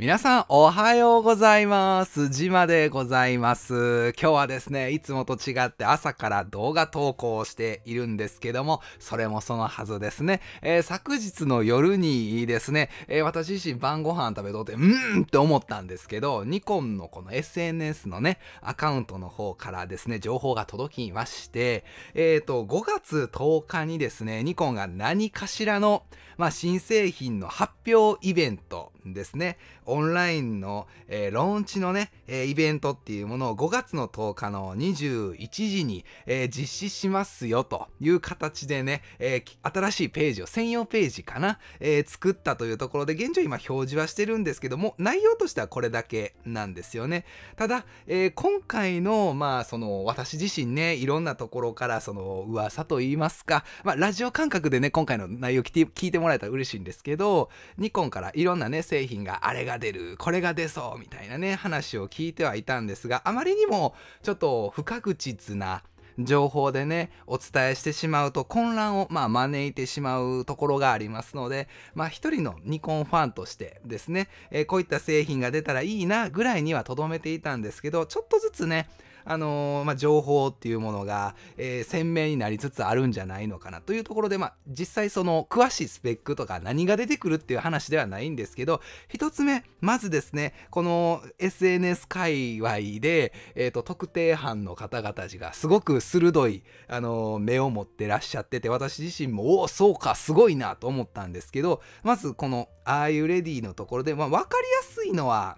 皆さんおはようございます。ジマでございます。今日はですね、いつもと違って朝から動画投稿をしているんですけども、それもそのはずですね。えー、昨日の夜にですね、えー、私自身晩ご飯食べとって、うーんって思ったんですけど、ニコンのこの SNS のね、アカウントの方からですね、情報が届きまして、えっ、ー、と、5月10日にですね、ニコンが何かしらの、まあ、新製品の発表イベント、ですね、オンラインの、えー、ローンチのね、えー、イベントっていうものを5月の10日の21時に、えー、実施しますよという形でね、え新しいページを、専用ページかな、え作ったというところで、現状今表示はしてるんですけども、内容としてはこれだけなんですよね。ただ、え今回の、まあ、その、私自身ね、いろんなところから、その、噂と言いますか、まあ、ラジオ感覚でね、今回の内容聞いてもらえたら嬉しいんですけど、ニコンからいろんなね、製品があれが出るこれが出そうみたいなね話を聞いてはいたんですがあまりにもちょっと不確実な情報でねお伝えしてしまうと混乱をまあ招いてしまうところがありますのでまあ一人のニコンファンとしてですね、えー、こういった製品が出たらいいなぐらいにはとどめていたんですけどちょっとずつねあのー、まあ、情報っていうものが、えー、鮮明になりつつあるんじゃないのかなというところで、まあ、実際その詳しいスペックとか何が出てくるっていう話ではないんですけど1つ目まずですねこの SNS 界隈で、えーと、特定班の方々がすごく鋭い、あのー、目を持ってらっしゃってて私自身もおおそうかすごいなと思ったんですけどまずこの「ああいうレディ」のところで、まあ、分かりやすいのは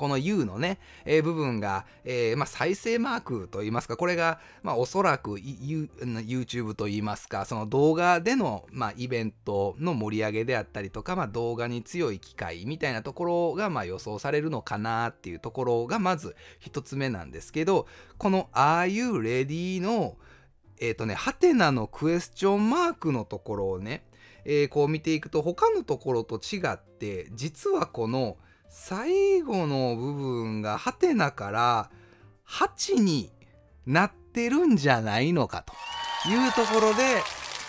この U のね、えー、部分が、えー、まあ、再生マークといいますか、これが、まあ、おそらく YouTube といいますか、その動画での、まあ、イベントの盛り上げであったりとか、まあ、動画に強い機会みたいなところが、まあ、予想されるのかなっていうところが、まず一つ目なんですけど、この Are You Ready の、えっ、ー、とね、ハテナのクエスチョンマークのところをね、えー、こう見ていくと他のところと違って実はこの「最後の部分がハテナから8になってるんじゃないのかというところで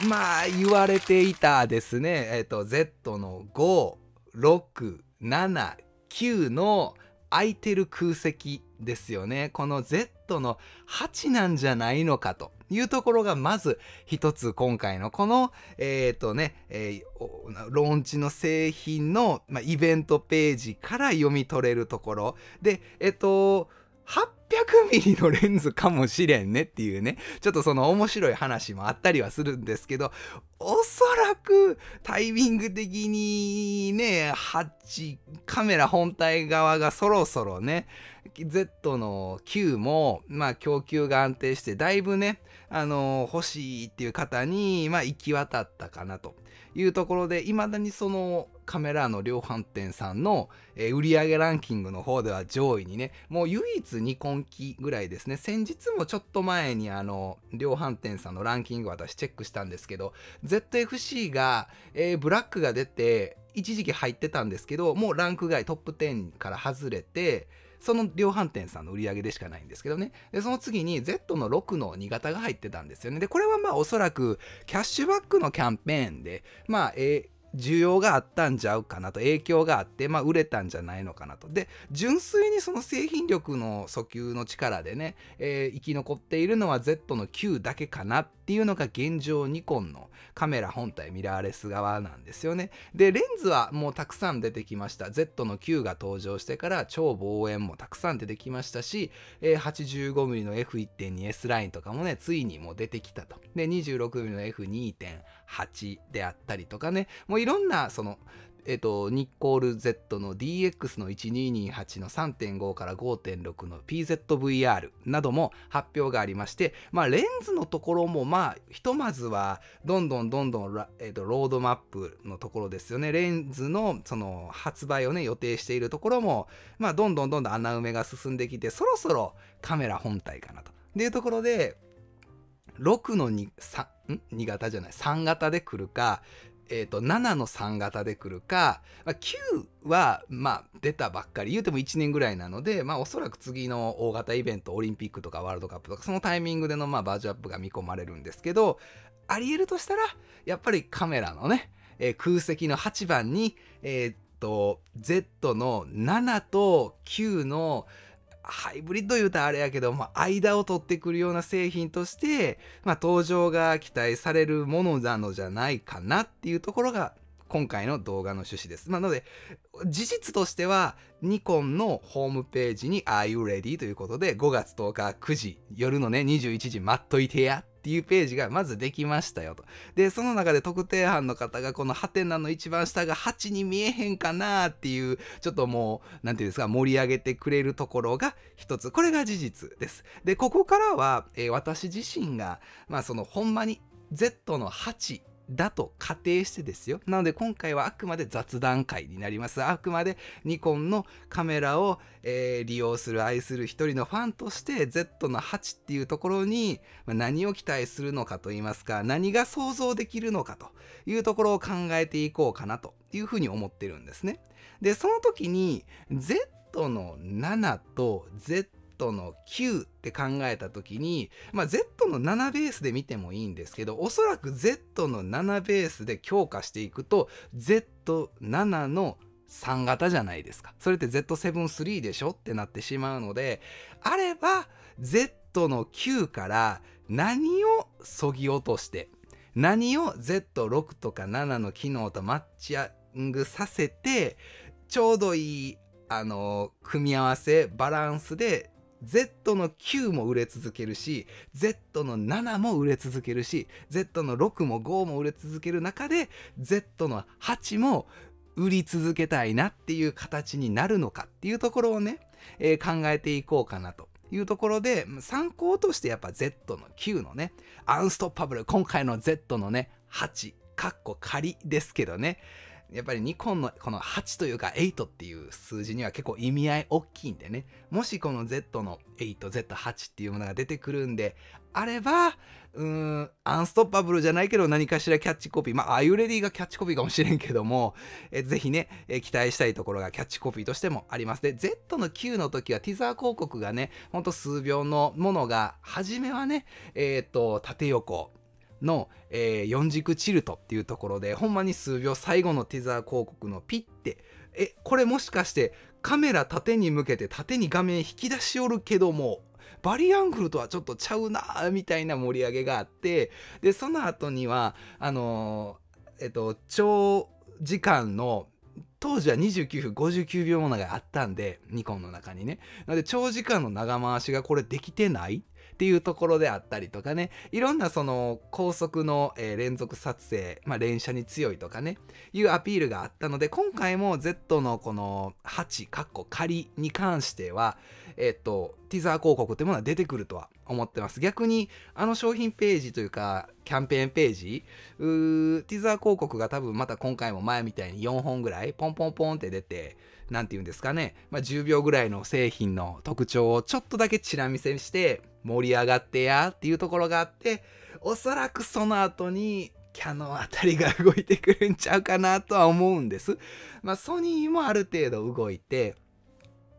まあ言われていたですねえっ、ー、と Z の5679の空いてる空席ですよねこの Z の8なんじゃないのかというところがまず一つ今回のこの、えっ、ー、とね、えー、ローンチの製品の、まあ、イベントページから読み取れるところ。で、えっ、ー、と、800ミリのレンズかもしれんねっていうね、ちょっとその面白い話もあったりはするんですけど、おそらくタイミング的にね、8、カメラ本体側がそろそろね、Z の9も、まあ供給が安定して、だいぶね、あの欲しいっていう方に、まあ、行き渡ったかなというところで、いまだにそのカメラの量販店さんの、えー、売上ランキングの方では上位にね、もう唯一に今期ぐらいですね、先日もちょっと前にあの、量販店さんのランキング私チェックしたんですけど、ZFC が、えー、ブラックが出て、一時期入ってたんですけど、もうランク外トップ10から外れて、その量販店さんの売り上げでしかないんですけどね。で、その次に Z の6の2型が入ってたんですよね。で、これはまあおそらくキャッシュバックのキャンペーンで、まあ、えー需要があったんちゃうかなと影響があって、まあ、売れたんじゃないのかなとで純粋にその製品力の訴求の力でね、えー、生き残っているのは Z の Q だけかなっていうのが現状ニコンのカメラ本体ミラーレス側なんですよねでレンズはもうたくさん出てきました Z の Q が登場してから超望遠もたくさん出てきましたし、えー、85mm の F1.2S ラインとかもねついにもう出てきたとで 26mm の F2.8 であったりとかねもういろんなそのえっと、ニッコール Z の DX の1228の3.5から5.6の PZVR なども発表がありまして、まあ、レンズのところも、まあ、ひとまずは、どんどんどんどん、えっと、ロードマップのところですよね。レンズの、その、発売をね、予定しているところも、まあ、どんどんどんどん穴埋めが進んできて、そろそろカメラ本体かなと。いうところで、6の 2, 3 2型じゃない3型で来るか、えー、と7の3型で来るか、まあ、9はまあ出たばっかり言うても1年ぐらいなので、まあ、おそらく次の大型イベントオリンピックとかワールドカップとかそのタイミングでのまあバージョンアップが見込まれるんですけどありえるとしたらやっぱりカメラのね、えー、空席の8番に、えー、と Z の7と9の、ハイブリッド言うたらあれやけど、まあ、間を取ってくるような製品として、まあ、登場が期待されるものなのじゃないかなっていうところが今回の動画の趣旨です。まあ、なので、事実としては、ニコンのホームページに Are You Ready? ということで、5月10日9時、夜のね、21時待っといてやっていうページがまずできましたよと。で、その中で特定班の方がこのハテナの一番下が8に見えへんかなっていう、ちょっともう、何て言うんですか、盛り上げてくれるところが一つ。これが事実です。で、ここからは、えー、私自身が、まあそのほんまに Z の8だと仮定してですよ。なので今回はあくまで雑談会になります。あくまでニコンのカメラを、えー、利用する愛する一人のファンとして Z の8っていうところに何を期待するのかと言いますか何が想像できるのかというところを考えていこうかなというふうに思ってるんですね。で、その時に Z の7と Z Z の9って考えた時に、まあ、Z の7ベースで見てもいいんですけど、おそらく Z の7ベースで強化していくと、Z7 の3型じゃないですか。それって Z73 でしょってなってしまうので、あれば Z の9から何をそぎ落として、何を Z6 とか7の機能とマッチングさせて、ちょうどいいあの組み合わせバランスで Z の9も売れ続けるし Z の7も売れ続けるし Z の6も5も売れ続ける中で Z の8も売り続けたいなっていう形になるのかっていうところをね、えー、考えていこうかなというところで参考としてやっぱ Z の9のねアンストッパブル今回の Z のね8かっこ仮ですけどねやっぱりニコンのこの8というか8っていう数字には結構意味合い大きいんでね、もしこの Z の 8Z8 っていうものが出てくるんであれば、うーん、アンストッパブルじゃないけど何かしらキャッチコピー、まあ、アユレディがキャッチコピーかもしれんけども、えぜひね、え期待したいところがキャッチコピーとしてもあります。で、Z の9の時はティザー広告がね、ほんと数秒のものが、初めはね、えっ、ー、と、縦横、の、えー、軸チルトっていうところでほんまに数秒最後のティザー広告のピッてえこれもしかしてカメラ縦に向けて縦に画面引き出しおるけどもバリアングルとはちょっとちゃうなみたいな盛り上げがあってでその後にはあのー、えっと長時間の当時は29分59秒ものがあったんでニコンの中にねなので長時間の長回しがこれできてないっていうところであったりとかねいろんなその高速の、え連続撮影、まあ、連射に強いとかねいうアピールがあったので今回も Z のこの8かっこ仮に関してはえっとティザー広告ってものは出てくるとは思ってます逆にあの商品ページというかキャンペーンページうーティザー広告が多分また今回も前みたいに4本ぐらいポンポンポンって出て何て言うんですかね、まあ、10秒ぐらいの製品の特徴をちょっとだけチラ見せして盛り上がってやっていうところがあっておそらくその後にキャノンあたりが動いてくるんちゃうかなとは思うんです。まあ、ソニーもある程度動いて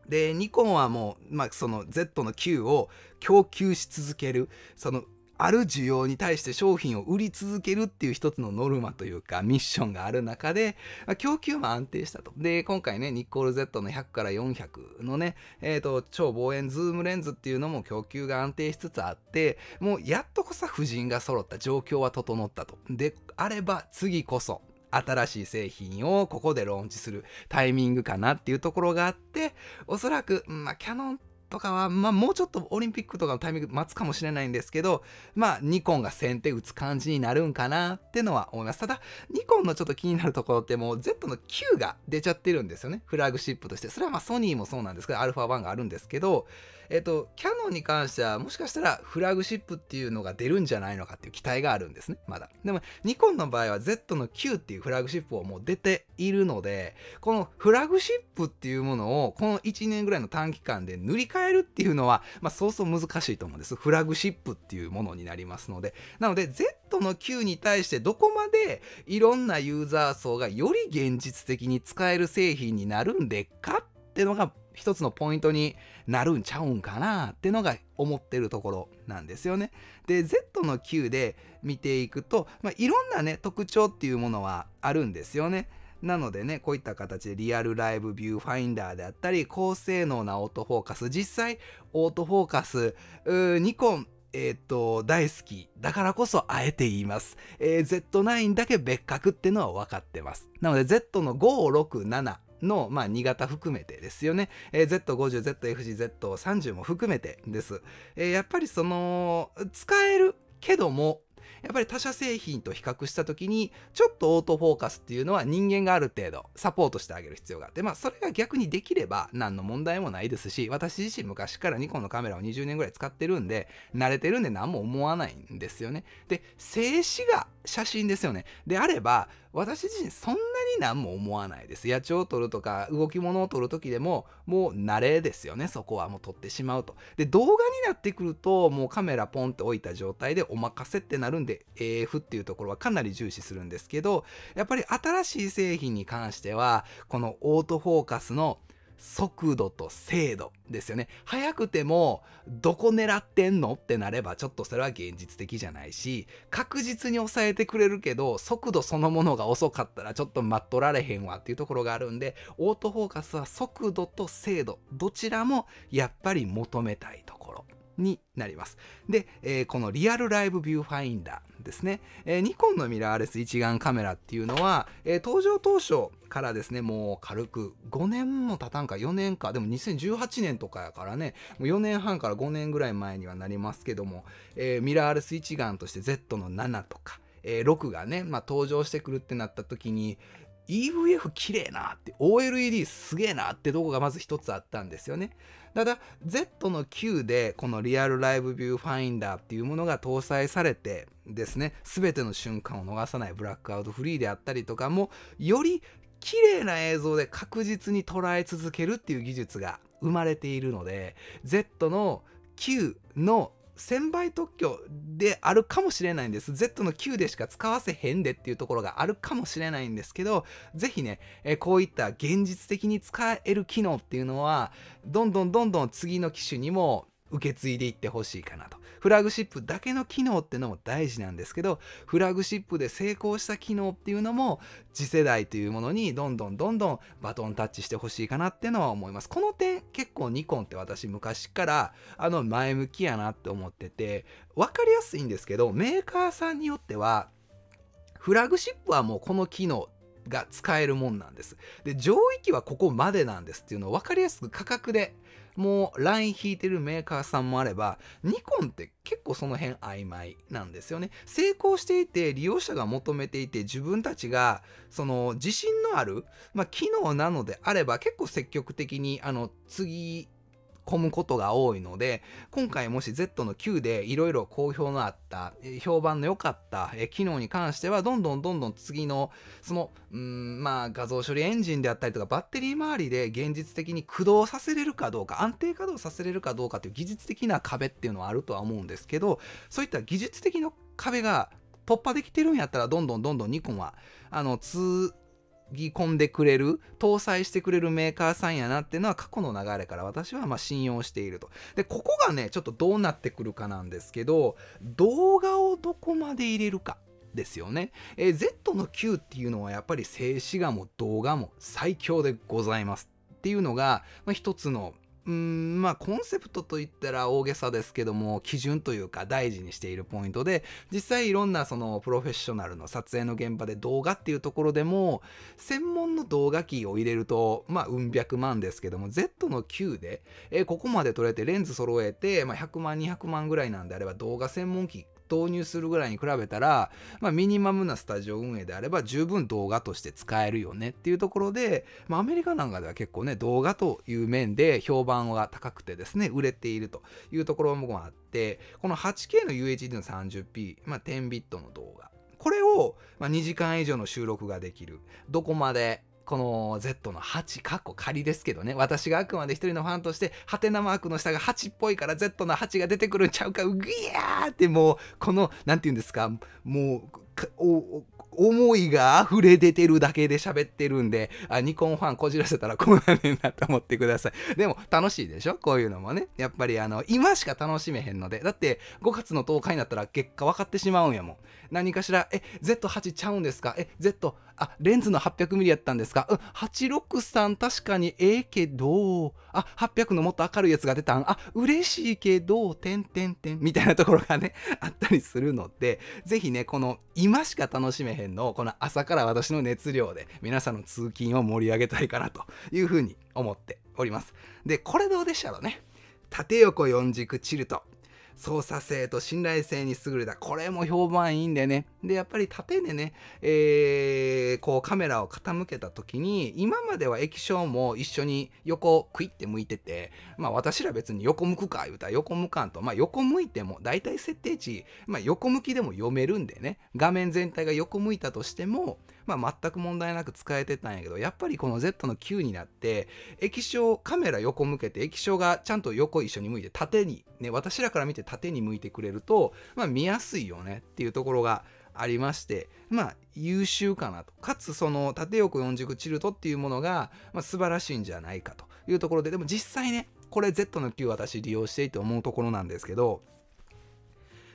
でニコンはもう、まあ、その Z の Q を供給し続けるそのある需要に対して商品を売り続けるっていう一つのノルマというかミッションがある中で、まあ、供給も安定したと。で、今回ね、ニッコール Z の100から400のね、えっ、ー、と、超望遠ズームレンズっていうのも供給が安定しつつあって、もうやっとこそ夫人が揃った状況は整ったと。で、あれば次こそ新しい製品をここでローンチするタイミングかなっていうところがあって、おそらく、まあ、キャノンとかは、まあ、もうちょっとオリンピックとかのタイミング待つかもしれないんですけど、まあ、ニコンが先手打つ感じになるんかなってのは思います。ただ、ニコンのちょっと気になるところってもう Z の Q が出ちゃってるんですよね。フラグシップとして。それはまあソニーもそうなんですけど、ァ1があるんですけど、えっと、キャノンに関しては、もしかしたらフラグシップっていうのが出るんじゃないのかっていう期待があるんですね、まだ。でも、ニコンの場合は Z の Q っていうフラグシップをもう出ているので、このフラグシップっていうものを、この1年ぐらいの短期間で塗り替えるっていうのは、まあ、そうそう難しいと思うんです。フラグシップっていうものになりますので。なので、Z の Q に対してどこまでいろんなユーザー層がより現実的に使える製品になるんでかってのが一つのポイントになるんちゃうんかなってのが思ってるところなんですよね。で Z の Q で見ていくと、まあ、いろんなね特徴っていうものはあるんですよね。なのでね、こういった形でリアルライブビューファインダーであったり、高性能なオートフォーカス、実際オートフォーカス、ニコン、えっ、と、大好き。だからこそあえて言います。えー、Z9 だけ別格ってのは分かってます。なので Z の5、6、7、の、まあ、2型含めてですよね、えー、Z50、ZFG、Z30 も含めてです、えー、やっぱりその使えるけどもやっぱり他社製品と比較した時にちょっとオートフォーカスっていうのは人間がある程度サポートしてあげる必要があってまあそれが逆にできれば何の問題もないですし私自身昔からニコンのカメラを20年ぐらい使ってるんで慣れてるんで何も思わないんですよねで静止画写真ですよね。であれば、私自身そんなに何も思わないです。野鳥を撮るとか、動き物を撮る時でも、もう慣れですよね。そこはもう撮ってしまうと。で、動画になってくると、もうカメラポンって置いた状態でお任せってなるんで、AF っていうところはかなり重視するんですけど、やっぱり新しい製品に関しては、このオートフォーカスの速度と精度ですよね。速くてもどこ狙ってんのってなればちょっとそれは現実的じゃないし確実に抑えてくれるけど速度そのものが遅かったらちょっと待っとられへんわっていうところがあるんでオートフォーカスは速度と精度どちらもやっぱり求めたいところになります。で、えー、このリアルライブビューファインダーですね、えー、ニコンのミラーレス一眼カメラっていうのは、えー、登場当初からですね、もう軽く5年も経たんか、4年か、でも2018年とかやからね、もう4年半から5年ぐらい前にはなりますけども、えミラーレス一眼として Z の7とか、えー、6がね、まあ、登場してくるってなった時に、EVF 綺麗なって OLED すげえなってとこがまず一つあったんですよねただ Z の Q でこのリアルライブビューファインダーっていうものが搭載されてですね全ての瞬間を逃さないブラックアウトフリーであったりとかもより綺麗な映像で確実に捉え続けるっていう技術が生まれているので Z の Q の1000倍特許であるかもしれないんです。Z の9でしか使わせへんでっていうところがあるかもしれないんですけど、ぜひね、えこういった現実的に使える機能っていうのは、どんどんどんどん次の機種にも受け継いでいってほしいかなと。フラグシップだけの機能ってのも大事なんですけど、フラグシップで成功した機能っていうのも、次世代というものにどんどんどんどんバトンタッチしてほしいかなってのは思います。この点、結構ニコンって私昔から、あの、前向きやなって思ってて、分かりやすいんですけど、メーカーさんによっては、フラグシップはもうこの機能が使えるもんなんです。で、上位機はここまでなんですっていうのを分かりやすく価格でもうライン引いてるメーカーさんもあれば、ニコンって結構その辺曖昧なんですよね。成功していて、利用者が求めていて、自分たちが、その、自信のある、まあ、機能なのであれば、結構積極的に、あの、次込むことが多いので、今回もし Z の9でいろいろ好評のあった、評判の良かった機能に関しては、どんどんどんどん次の、その、うん、まあ画像処理エンジンであったりとかバッテリー周りで現実的に駆動させれるかどうか、安定稼働させれるかどうかという技術的な壁っていうのはあるとは思うんですけど、そういった技術的な壁が突破できてるんやったら、どんどんどんどんニコンは、あの、2、ぎ込んでくれる搭載してくれるメーカーさんやなっていうのは過去の流れから私はま信用しているとでここがねちょっとどうなってくるかなんですけど動画をどこまで入れるかですよね、えー、Z の Q っていうのはやっぱり静止画も動画も最強でございますっていうのが、まあ、一つのうんまあコンセプトといったら大げさですけども基準というか大事にしているポイントで実際いろんなそのプロフェッショナルの撮影の現場で動画っていうところでも専門の動画機を入れるとまあうん百万ですけども Z の Q でえここまで撮れてレンズ揃えて、まあ、100万200万ぐらいなんであれば動画専門機投入するぐらいに比べたら、まあ、ミニマムなスタジオ運営であれば十分動画として使えるよねっていうところで、まあ、アメリカなんかでは結構ね動画という面で評判が高くてですね売れているというところもあってこの 8K の UHD の 30p、まあ、10ビットの動画これを、ま2時間以上の収録ができるどこまでこの Z の8、過去仮ですけどね、私があくまで一人のファンとして、ハテナマークの下が8っぽいから Z の8が出てくるんちゃうか、うぎやーってもう、この、なんて言うんですか、もう、思いが溢れ出てるだけで喋ってるんで、あ、ニコンファンこじらせたらこうなねんなと思ってください。でも楽しいでしょこういうのもね。やっぱりあの、今しか楽しめへんので。だって5月の10日になったら結果分かってしまうんやもん。何かしら、え、Z8 ちゃうんですかえ、Z、あ、レンズの 800mm やったんですか。うん、863確かにええけど、あ、800のもっと明るいやつが出たん。あ、嬉しいけど、てんてんてん、みたいなところがね、あったりするので、ぜひね、この今しか楽しめへんのを、この朝から私の熱量で、皆さんの通勤を盛り上げたいかなというふうに思っております。で、これどうでしたろうね。縦横四軸チルト。操作性と信頼性に優れた。これも評判いいんでね。で、やっぱり縦でね、えー、こうカメラを傾けた時に、今までは液晶も一緒に横クイって向いてて、まあ私ら別に横向くか言うたら横向かんと、まあ横向いても大体設定値、まあ横向きでも読めるんでね、画面全体が横向いたとしても、まあ、全く問題なく使えてたんやけど、やっぱりこの Z の9になって、液晶、カメラ横向けて、液晶がちゃんと横一緒に向いて、縦に、ね、私らから見て縦に向いてくれると、まあ、見やすいよねっていうところが、ありまして、まあ、優秀かなと。かつ、その、縦横四軸チルトっていうものが、まあ、素晴らしいんじゃないかというところで、でも実際ね、これ Z の9私利用していて思うところなんですけど、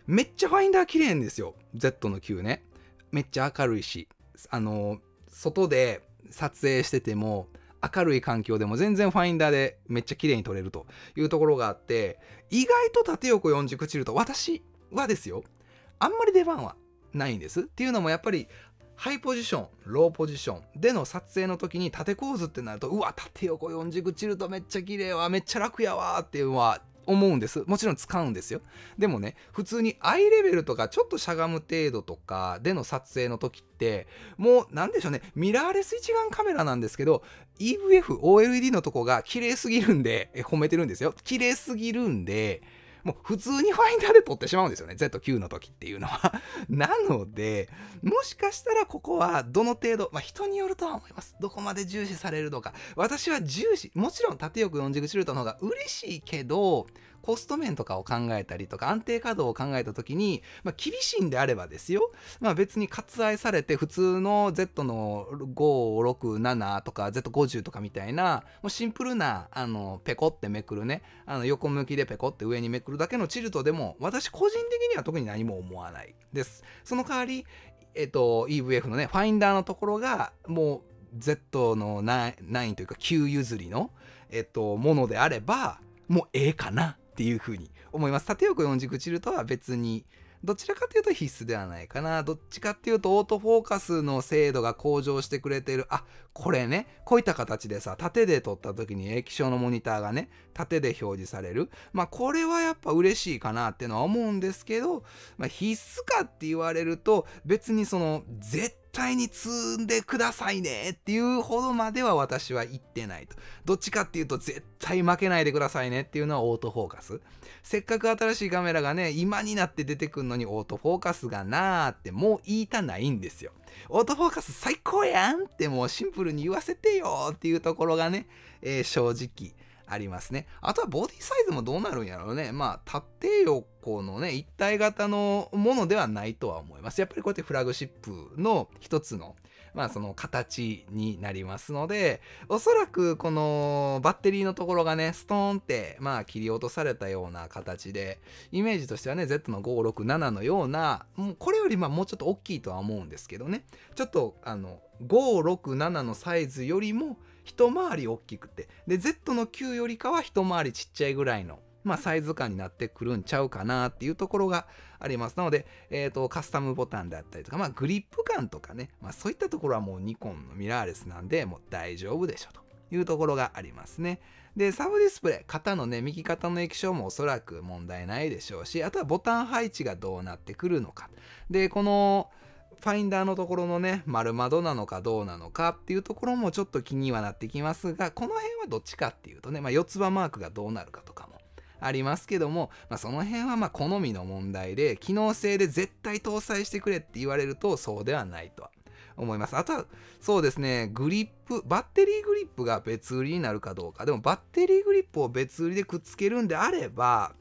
めっちゃファインダー綺麗んですよ。Z の9ね。めっちゃ明るいし。あの外で撮影してても明るい環境でも全然ファインダーでめっちゃ綺麗に撮れるというところがあって意外と縦横4軸散ると私はですよあんまり出番はないんですっていうのもやっぱりハイポジションローポジションでの撮影の時に縦構図ってなるとうわ縦横4軸散るとめっちゃ綺麗わめっちゃ楽やわっていうのは思うんです。もちろん使うんですよ。でもね、普通にアイレベルとかちょっとしゃがむ程度とかでの撮影の時って、もう何でしょうね、ミラーレス一眼カメラなんですけど、EVF、OLED のとこが綺麗すぎるんで、褒めてるんですよ。綺麗すぎるんで、もう普通にファインダーで撮ってしまうんですよね。Z9 の時っていうのは なので、もしかしたらここはどの程度、まあ人によるとは思います。どこまで重視されるのか。私は重視、もちろん縦横40シルートの方が嬉しいけど、コスト面とかを考えたりとか安定稼働を考えた時に、まあ、厳しいんであればですよ、まあ、別に割愛されて普通の Z の567とか Z50 とかみたいなもうシンプルなあのペコってめくるねあの横向きでペコって上にめくるだけのチルトでも私個人的には特に何も思わないです。その代わりえっと、EVF のね、ファインダーのところが、もう Z の9というか9譲りの、えっと、ものであれば、もうええかなっていうふうに思います。縦横四軸散るとは別にどちらかというと必須ではないかな。どっちかっていうとオートフォーカスの精度が向上してくれてる。あ、これね、こういった形でさ、縦で撮った時に液晶のモニターがね、縦で表示される。まあこれはやっぱ嬉しいかなってのは思うんですけど、まあ必須かって言われると別にその絶対対に積んでくださいねっていうほどまでは私は言ってないと。どっちかっていうと絶対負けないでくださいねっていうのはオートフォーカス。せっかく新しいカメラがね、今になって出てくるのにオートフォーカスがなーってもう言いたないんですよ。オートフォーカス最高やんってもうシンプルに言わせてよっていうところがね、えー、正直。ありますね。あとはボディサイズもどうなるんやろうね。まあ、縦横のね、一体型のものではないとは思います。やっぱりこうやってフラグシップの一つの、まあその形になりますので、おそらくこのバッテリーのところがね、ストーンって、まあ切り落とされたような形で、イメージとしてはね、Z の567のような、もうこれよりまあもうちょっと大きいとは思うんですけどね、ちょっとあの、567のサイズよりも一回り大きくてで Z の9よりかは一回りちっちゃいぐらいのまあ、サイズ感になってくるんちゃうかなっていうところがあります。なので、えーと、カスタムボタンだったりとか、まあ、グリップ感とかね、まあ、そういったところはもうニコンのミラーレスなんで、もう大丈夫でしょと。いうところがありますね。で、サブディスプレイ、型のね、右肩の液晶もおそらく問題ないでしょうし、あとはボタン配置がどうなってくるのか。で、この、ファインダーのところのね、丸窓なのかどうなのかっていうところもちょっと気にはなってきますが、この辺はどっちかっていうとね、まあ、四つ葉マークがどうなるかとかもありますけども、まあ、その辺はま好みの問題で、機能性で絶対搭載してくれって言われるとそうではないとは思います。あとは、そうですね、グリップ、バッテリーグリップが別売りになるかどうか。でも、バッテリーグリップを別売りでくっつけるんであれば、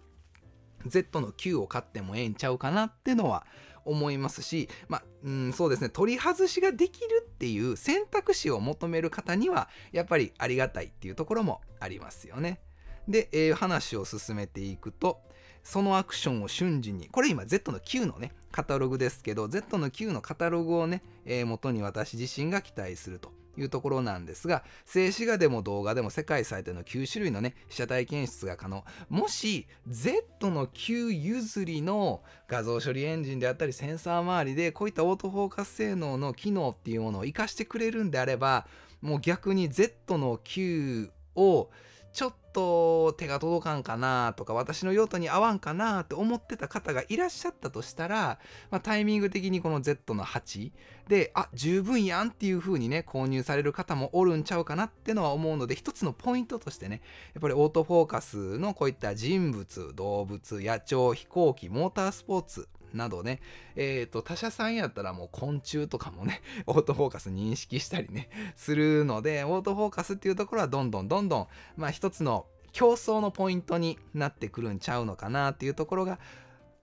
Z の9を買ってもええんちゃうかなってのは思いますし、まあ、うん、そうですね、取り外しができるっていう選択肢を求める方には、やっぱりありがたいっていうところもありますよね。で、えー、話を進めていくと、そのアクションを瞬時に、これ今 Z の Q のね、カタログですけど、Z の Q のカタログをね、えー、元に私自身が期待すると。いうところなんですが、静止画でも動画でも世界最低の9種類のね、被写体検出が可能。もし、Z の9譲りの画像処理エンジンであったり、センサー周りで、こういったオートフォーカス性能の機能っていうものを活かしてくれるんであれば、もう逆に Z の9をちょっと手が届かんかなとか、私の用途に合わんかなって思ってた方がいらっしゃったとしたら、まあ、タイミング的にこの Z の8で、あ、十分やんっていう風にね、購入される方もおるんちゃうかなってのは思うので、一つのポイントとしてね、やっぱりオートフォーカスのこういった人物、動物、野鳥、飛行機、モータースポーツ、などね、えっ、ー、と、他社さんやったらもう昆虫とかもね、オートフォーカス認識したりね、するので、オートフォーカスっていうところはどんどんどんどん、まあ一つの競争のポイントになってくるんちゃうのかなっていうところが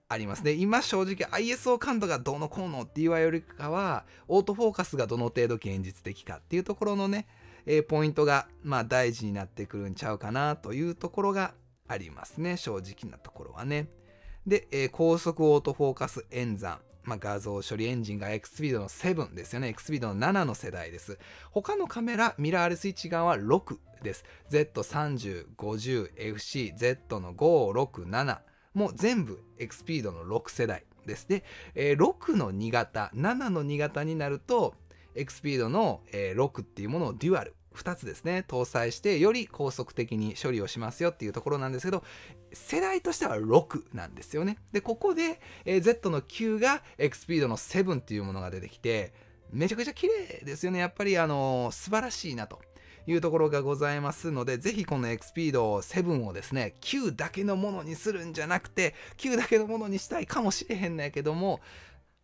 ありますね。今正直 ISO 感度がどのこうのって言わよりかは、オートフォーカスがどの程度現実的かっていうところのね、えー、ポイントが、まあ、大事になってくるんちゃうかなというところがありますね。正直なところはね。で、えー、高速オートフォーカス演算。まあ、画像処理エンジンが Xpeed の7ですよね。Xpeed の7の世代です。他のカメラ、ミラーレス一眼は6です。Z30、50、FC、Z の5、6、7も全部 Xpeed の6世代です。で、えー、6の2型、7の2型になると、Xpeed の、えー、6っていうものをデュアル2つですね、搭載して、より高速的に処理をしますよっていうところなんですけど、世代としては6なんですよね。で、ここで、え Z の9が X p e e d の7っていうものが出てきて、めちゃくちゃ綺麗ですよね。やっぱり、あのー、素晴らしいなと。いうところがございますので、ぜひこの X p e ード7をですね、9だけのものにするんじゃなくて、9だけのものにしたいかもしれへんのやけども、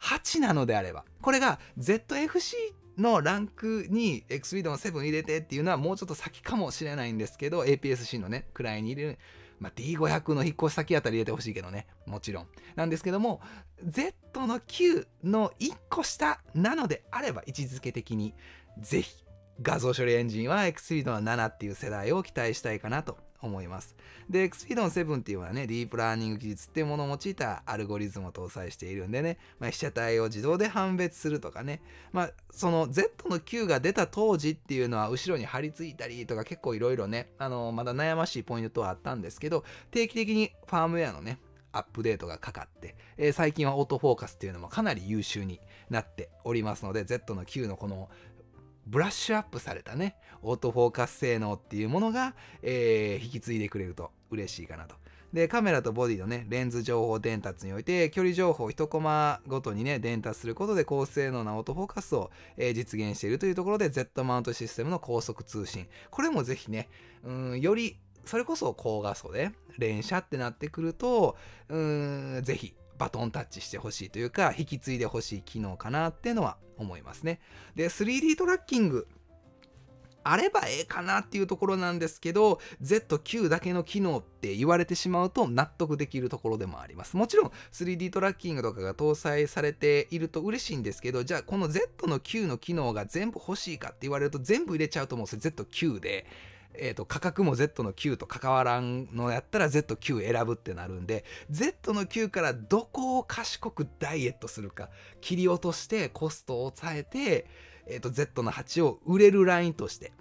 8なのであれば、これが ZFC のランクに XP ドも7入れてっていうのはもうちょっと先かもしれないんですけど APS-C のね位に入れる、まあ、D500 の引っ越し先あたり入れてほしいけどねもちろんなんですけども Z の9の1個下なのであれば位置づけ的にぜひ画像処理エンジンは X フィードの7っていう世代を期待したいかなと思います。で、Xpedon7 っていうのはね、ディープラーニング技術っていうものを用いたアルゴリズムを搭載しているんでね、まあ、被写体を自動で判別するとかね、まあ、その Z の Q が出た当時っていうのは後ろに貼り付いたりとか結構いろいろね、あの、まだ悩ましいポイントはあったんですけど、定期的にファームウェアのね、アップデートがかかって、えー、最近はオートフォーカスっていうのもかなり優秀になっておりますので、Z の Q のこのブラッシュアップされたね、オートフォーカス性能っていうものが、えー、引き継いでくれると嬉しいかなと。で、カメラとボディのね、レンズ情報伝達において、距離情報を1コマごとにね、伝達することで高性能なオートフォーカスを、えー、実現しているというところで、Z マウントシステムの高速通信。これもぜひね、うん、より、それこそ高画素で、連写ってなってくると、うん、ぜひ、バトンタッチしてほしいというか、引き継いでほしい機能かなっていうのは思いますね。で、3D トラッキング。あればええかなっていうところなんですけど Z9 だけの機能って言われてしまうと納得できるところでもありますもちろん 3D トラッキングとかが搭載されていると嬉しいんですけどじゃあこの Z の9の機能が全部欲しいかって言われると全部入れちゃうと思うんですよ Z9 でえーと、価格も Z の9と関わらんのやったら Z9 選ぶってなるんで Z の9からどこを賢くダイエットするか切り落としてコストを抑えて、えーと、と Z の8を売れるラインとして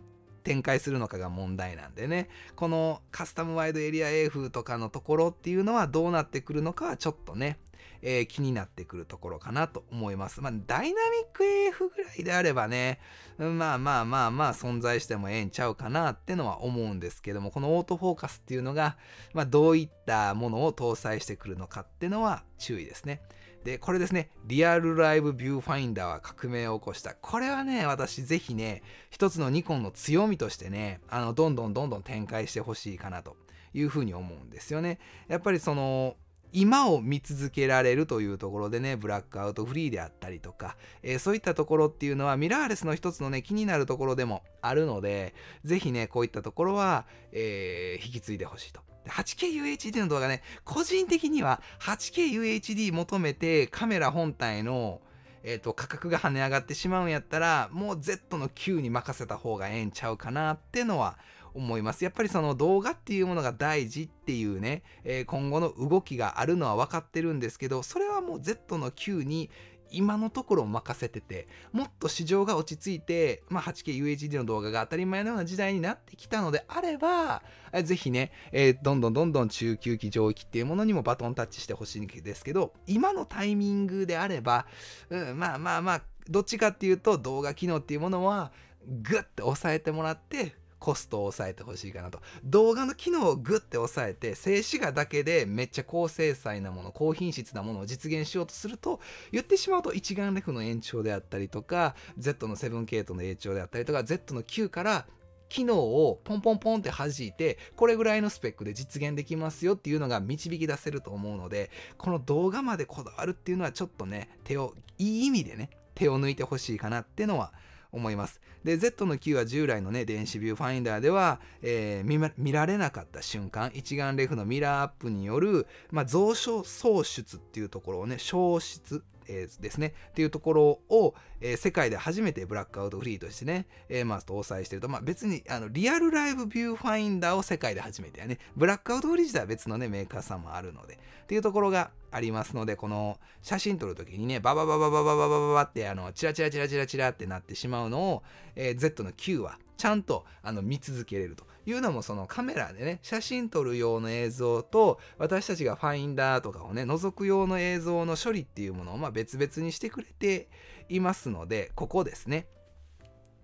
展開するのかが問題なんでねこのカスタムワイドエリア A 風とかのところっていうのはどうなってくるのかはちょっとねえー、気になってくるところかなと思います。まあ、ダイナミック AF ぐらいであればね、まあまあまあまあ存在してもええんちゃうかなってのは思うんですけども、このオートフォーカスっていうのが、まあ、どういったものを搭載してくるのかってのは注意ですね。で、これですね、リアルライブビューファインダーは革命を起こした。これはね、私ぜひね、一つのニコンの強みとしてね、あの、どんどんどんどん展開してほしいかなというふうに思うんですよね。やっぱりその、今を見続けられるというところでね、ブラックアウトフリーであったりとか、えー、そういったところっていうのはミラーレスの一つのね、気になるところでもあるので、ぜひね、こういったところは、えー、引き継いでほしいと。8KUHD の動画ね、個人的には 8KUHD 求めてカメラ本体のえっ、と、価格が跳ね上がってしまうんやったら、もう Z の Q に任せた方がええんちゃうかなってのは思います。やっぱりその動画っていうものが大事っていうね、えー、今後の動きがあるのは分かってるんですけど、それはもう Z の Q に今のところ任せてて、もっと市場が落ち着いて、まあ、8K UHD の動画が当たり前のような時代になってきたのであれば、ぜひね、えー、どんどんどんどん中級期上期っていうものにもバトンタッチしてほしいんですけど、今のタイミングであれば、うん、まあまあまあ、どっちかっていうと動画機能っていうものはグッて抑えてもらってコストを抑えてほしいかなと。動画の機能をグッて抑えて、静止画だけでめっちゃ高精細なもの、高品質なものを実現しようとすると、言ってしまうと一眼レフの延長であったりとか、Z の 7K の延長であったりとか、Z の9から機能をポンポンポンって弾いて、これぐらいのスペックで実現できますよっていうのが導き出せると思うので、この動画までこだわるっていうのはちょっとね、手を、いい意味でね、手を抜いてほしいかなってのは思います。で Z の Q は従来のね電子ビューファインダーでは、えー、見られなかった瞬間一眼レフのミラーアップによる、まあ、増殖喪失っていうところをね消失えー、ですね、っていうところを、えー、世界で初めてブラックアウトフリーとしてね、えー、まあ、搭載してると、まあ、別にあのリアルライブビューファインダーを世界で初めてやね、ブラックアウトフリー自体は別のね、メーカーさんもあるので、っていうところがありますので、この写真撮るときにね、ババババババババババって、あの、チラチラチラチラチラってなってしまうのを、えー、Z の9はちゃんとあの見続けれると。いうのもそのカメラでね、写真撮る用の映像と、私たちがファインダーとかをね、覗く用の映像の処理っていうものをま別々にしてくれていますので、ここですね。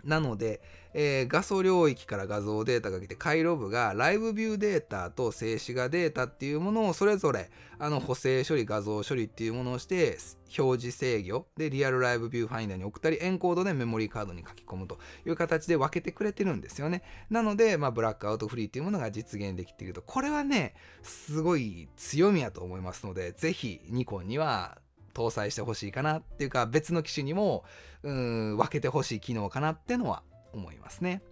なので、えー、画素領域から画像データが来て、回路部がライブビューデータと静止画データっていうものをそれぞれあの補正処理、画像処理っていうものをして表示制御でリアルライブビューファインダーに送ったり、エンコードでメモリーカードに書き込むという形で分けてくれてるんですよね。なので、まあ、ブラックアウトフリーっていうものが実現できていると。これはね、すごい強みやと思いますので、ぜひニコンには搭載してほしいかなっていうか別の機種にもうん分けてほしい機能かなってのは思いますね。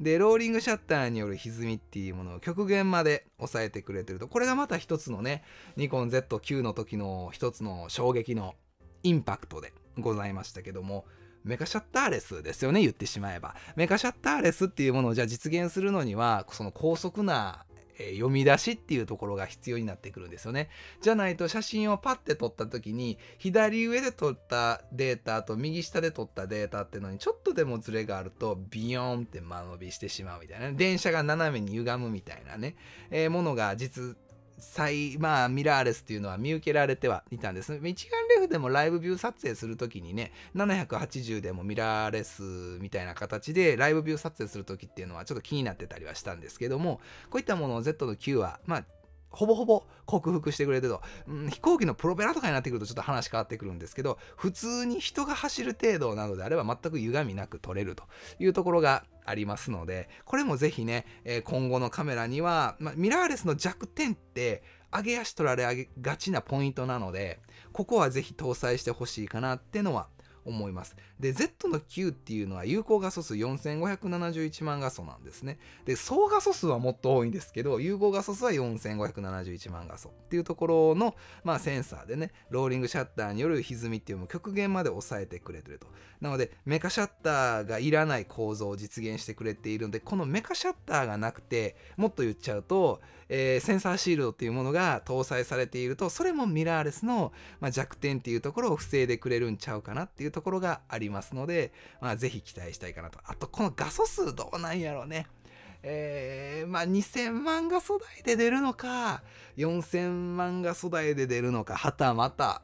でローリングシャッターによる歪みっていうものを極限まで抑えてくれてるとこれがまた一つのねニコン Z9 の時の一つの衝撃のインパクトでございましたけどもメカシャッターレスですよね言ってしまえばメカシャッターレスっていうものをじゃあ実現するのにはその高速なえ読み出しっていうところが必要になってくるんですよね。じゃないと写真をパッて撮った時に左上で撮ったデータと右下で撮ったデータってのにちょっとでもズレがあるとビヨーンって間延びしてしまうみたいな、電車が斜めに歪むみたいなね、えー、ものが実再、まあ、ミラーレスっていうのは見受けられてはいたんです。一眼レフでもライブビュー撮影するときにね、780でもミラーレスみたいな形でライブビュー撮影するときっていうのはちょっと気になってたりはしたんですけども、こういったものを Z の Q は、まあ、ほぼほぼ克服してくれてと、うん、飛行機のプロペラとかになってくるとちょっと話変わってくるんですけど普通に人が走る程度なのであれば全く歪みなく撮れるというところがありますのでこれもぜひね、えー、今後のカメラには、まあ、ミラーレスの弱点って上げ足取られがちなポイントなのでここはぜひ搭載してほしいかなってのは思います。で、Z の Q っていうのは有効画素数4571万画素なんですね。で、総画素数はもっと多いんですけど、有効画素数は4571万画素っていうところの、まあ、センサーでね、ローリングシャッターによる歪みっていうのも極限まで抑えてくれてると。なので、メカシャッターがいらない構造を実現してくれているので、このメカシャッターがなくて、もっと言っちゃうと、えー、センサーシールドっていうものが搭載されていると、それもミラーレスの、まあ、弱点っていうところを防いでくれるんちゃうかなっていうところがありますので、まあ、ぜひ期待したいかなと。あと、この画素数どうなんやろうね。えー、まあ、2000万画素台で出るのか、4000万画素台で出るのか、はたまた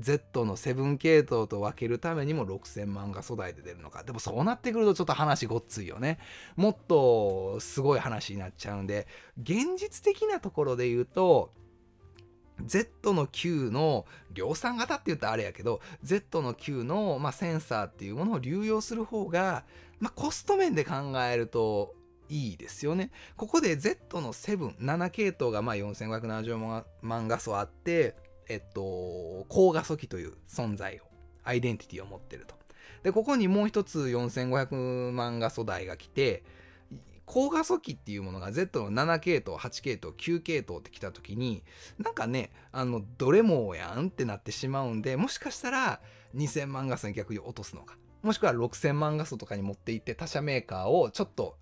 Z の7系統と分けるためにも6000万画素材で出るのか。でもそうなってくるとちょっと話ごっついよね。もっとすごい話になっちゃうんで、現実的なところで言うと、Z の9の量産型って言ったらあれやけど Z の9の、まあ、センサーっていうものを流用する方が、まあ、コスト面で考えるといいですよねここで Z の77系統がまあ4570万画素あってえっと、高画素機という存在を、アイデンティティを持ってると。で、ここにもう一つ4500万画素台が来て、高画素機っていうものが Z の7系統、8系統、9系統って来た時に、なんかね、あの、どれもやんってなってしまうんで、もしかしたら2000万画素に逆に落とすのか、もしくは6000万画素とかに持っていって他社メーカーをちょっと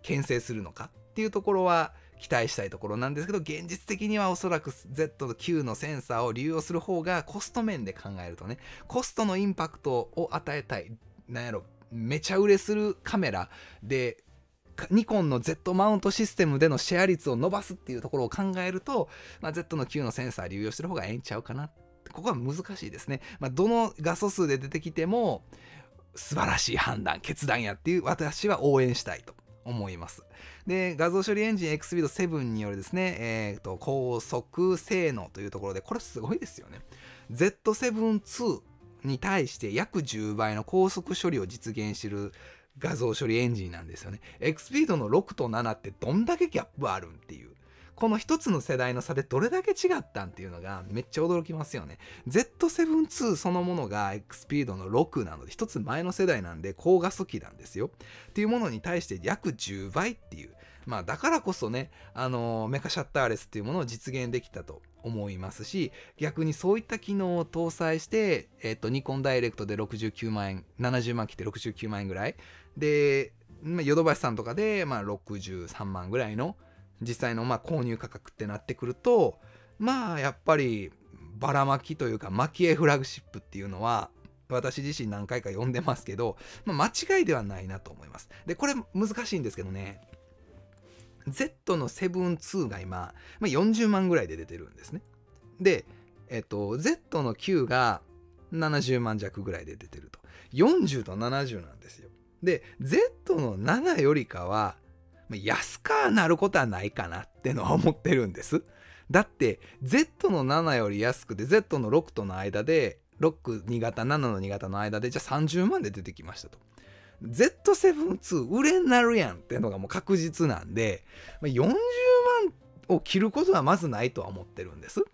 牽制するのかっていうところは、期待したいところなんですけど、現実的にはおそらく Z と Q のセンサーを利用する方がコスト面で考えるとね、コストのインパクトを与えたい、なんやろ、めちゃ売れするカメラで、ニコンの Z マウントシステムでのシェア率を伸ばすっていうところを考えると、まあ、Z の Q のセンサー流用してる方がええんちゃうかな。ここは難しいですね。まあ、どの画素数で出てきても素晴らしい判断、決断やっていう私は応援したいと思います。で、画像処理エンジン XSpeed7 によるですね、えっ、ー、と、高速性能というところで、これすごいですよね。Z7-2 に対して約10倍の高速処理を実現する画像処理エンジンなんですよね。XSpeed の6と7ってどんだけギャップあるんっていう。この一つの世代の差でどれだけ違ったんっていうのがめっちゃ驚きますよね。Z7-2 そのものが X スピードの6なので、一つ前の世代なんで高画素機なんですよ。っていうものに対して約10倍っていう。まあだからこそね、あのー、メカシャッターレスっていうものを実現できたと思いますし、逆にそういった機能を搭載して、えっ、と、ニコンダイレクトで69万円、70万切って69万円ぐらい。で、まヨドバシさんとかで、まあ、63万ぐらいの実際のま購入価格ってなってくるとまあやっぱりばらまきというか蒔絵フラグシップっていうのは私自身何回か読んでますけど、まあ、間違いではないなと思います。でこれ難しいんですけどね Z の7-2が今、まあ、40万ぐらいで出てるんですね。で、えっと、Z の9が70万弱ぐらいで出てると。40と70なんですよ。で、Z の7よりかは安かなることはないかなってのは思ってるんです。だって Z の7より安くて Z の6との間で62型7の2型の間でじゃあ30万で出てきましたと。Z7-2 売れになるやんっていうのがもう確実なんで40万を切ることはまずないとは思ってるんです。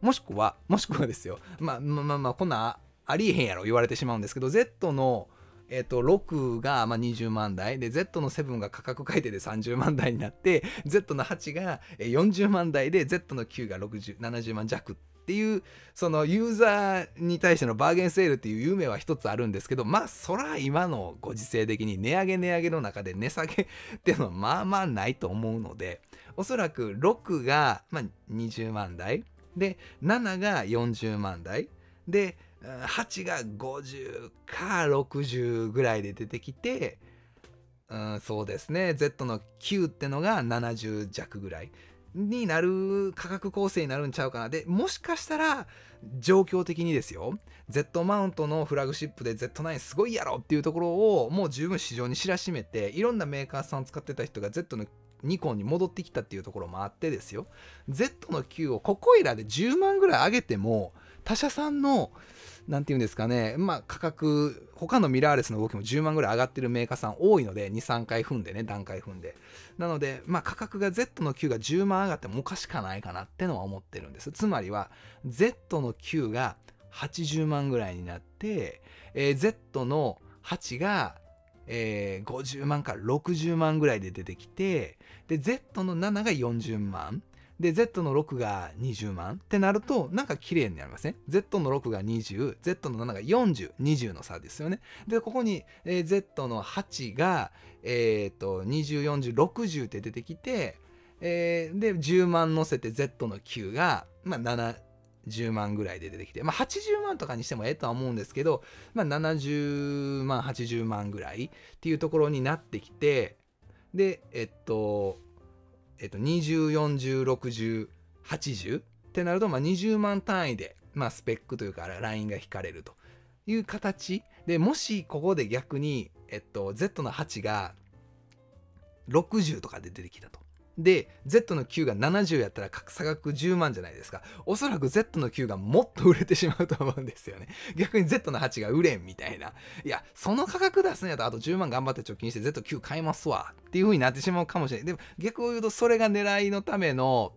もしくはもしくはですよまあまあまあこんなありえへんやろ言われてしまうんですけど Z のえっ、ー、と、6がまあ20万台、で、Z の7が価格改定で30万台になって、Z の8が40万台で、Z の9が70万弱っていう、そのユーザーに対してのバーゲンセールっていう夢は一つあるんですけど、まあ、そら今のご時世的に値上げ値上げの中で値下げっていうのはまあまあないと思うので、おそらく6がまあ20万台、で、7が40万台、で、8が50か60ぐらいで出てきて、うん、そうですね Z の9ってのが70弱ぐらいになる価格構成になるんちゃうかなでもしかしたら状況的にですよ Z マウントのフラグシップで Z9 すごいやろっていうところをもう十分市場に知らしめていろんなメーカーさん使ってた人が Z のニコンに戻ってきたっていうところもあってですよ Z の9をここいらで10万ぐらい上げても他社さんのんていうんですかね、まあ価格、他のミラーレスの動きも10万ぐらい上がってるメーカーさん多いので、2、3回踏んでね、段階踏んで。なので、まあ価格が Z の Q が10万上がってもおかしかないかなってのは思ってるんです。つまりは、Z の Q が80万ぐらいになって、え Z の8がえー、50万から60万ぐらいで出てきて、で、Z の7が40万、で Z の6が20万ってなるとなんか綺麗になりますね Z の6が 20Z の7が4020の差ですよねでここに、えー、Z の8がえっ、ー、と204060って出てきて、えー、で10万乗せて Z の9がまあ7 10万ぐらいで出てきて、まあ、80万とかにしてもええとは思うんですけど、まあ、70万80万ぐらいっていうところになってきてでえっとえっと、20406080ってなると、まあ、20万単位で、まあ、スペックというかラインが引かれるという形でもしここで逆に、えっと、Z の8が60とかで出てきたとで Z の9が70やったら差額10万じゃないですかおそらく Z の9がもっと売れてしまうと思うんですよね逆に Z の8が売れんみたいないやその価格出すんやとあと10万頑張って貯金して Z9 買いますわっていう風になってしまうかもしれないでも逆を言うとそれが狙いのための